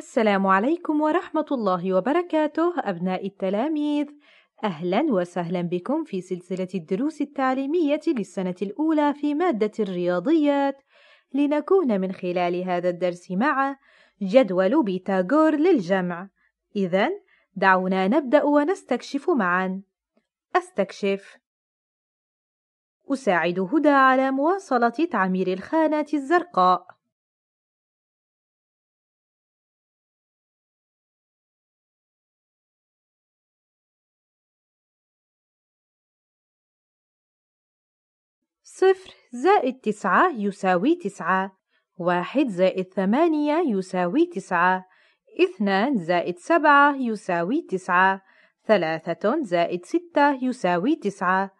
السلام عليكم ورحمة الله وبركاته أبناء التلاميذ أهلا وسهلا بكم في سلسلة الدروس التعليمية للسنة الأولى في مادة الرياضيات لنكون من خلال هذا الدرس مع جدول بيتاغور للجمع إذا دعونا نبدأ ونستكشف معا أستكشف أساعد هدى على مواصلة تعمير الخانات الزرقاء صفر زائد تسعة يساوي تسعة واحد زائد ثمانية يساوي تسعة اثنان زائد سبعة يساوي تسعة ثلاثة زائد ستة يساوي تسعة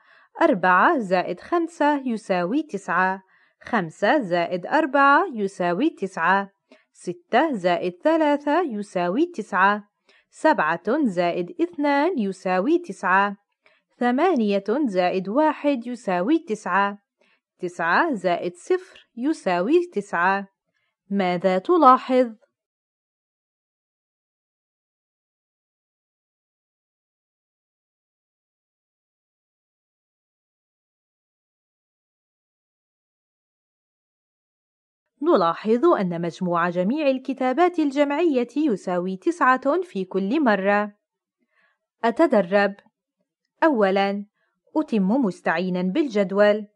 أربعة زائد خمسة يساوي تسعة خمسة زائد أربعة يساوي تسعة ستة زائد ثلاثة يساوي تسعة سبعة زائد اثنان يساوي تسعة ثمانية زائد واحد يساوي تسعة تسعة زائد صفر يساوي تسعة ماذا تلاحظ؟ نلاحظ أن مجموع جميع الكتابات الجمعية يساوي تسعة في كل مرة. أتدرب. أولاً، أتم مستعيناً بالجدول.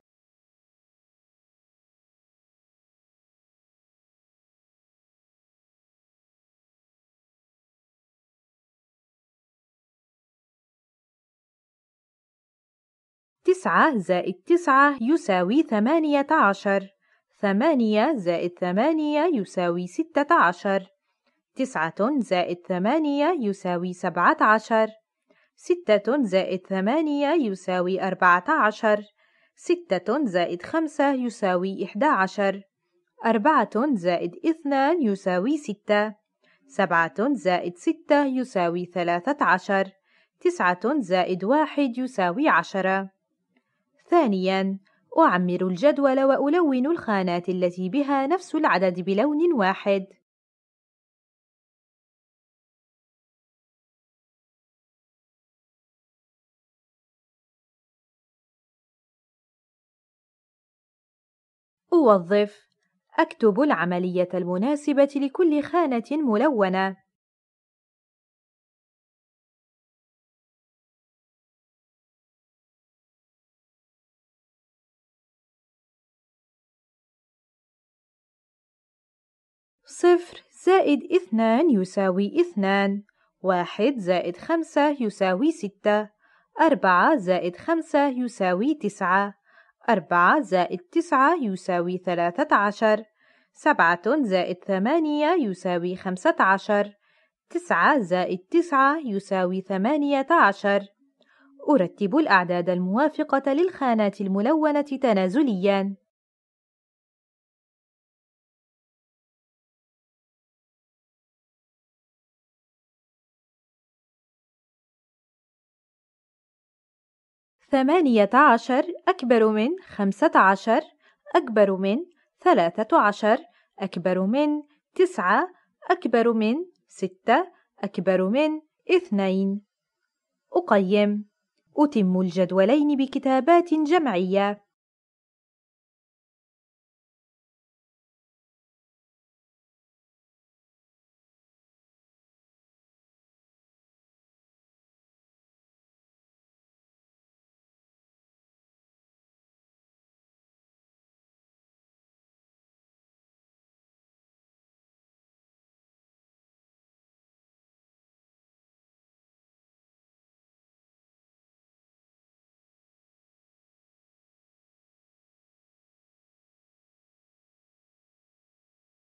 تسعة زائد تسعة يساوي ثمانية عشر ثمانية زائد ثمانية يساوي ستة عشر تسعة زائد ثمانية يساوي سبعة عشر ستة زائد ثمانية يساوي أربعة عشر ستة زائد خمسة يساوي إحدى عشر أربعة زائد اثنان يساوي ستة سبعة زائد ستة يساوي ثلاثة عشر تسعة زائد واحد يساوي عشرة ثانياً أعمر الجدول وألون الخانات التي بها نفس العدد بلون واحد أوظف أكتب العملية المناسبة لكل خانة ملونة صفر زائد اثنان يساوي اثنان واحد زائد خمسة يساوي ستة أربعة زائد خمسة يساوي تسعة أربعة زائد تسعة يساوي ثلاثة عشر سبعة زائد ثمانية يساوي خمسة عشر تسعة زائد تسعة يساوي ثمانية عشر أرتب الأعداد الموافقة للخانات الملونة تنازلياً ثمانية عشر أكبر من خمسة عشر أكبر من ثلاثة عشر أكبر من تسعة أكبر من ستة أكبر من اثنين أقيم أتم الجدولين بكتابات جمعية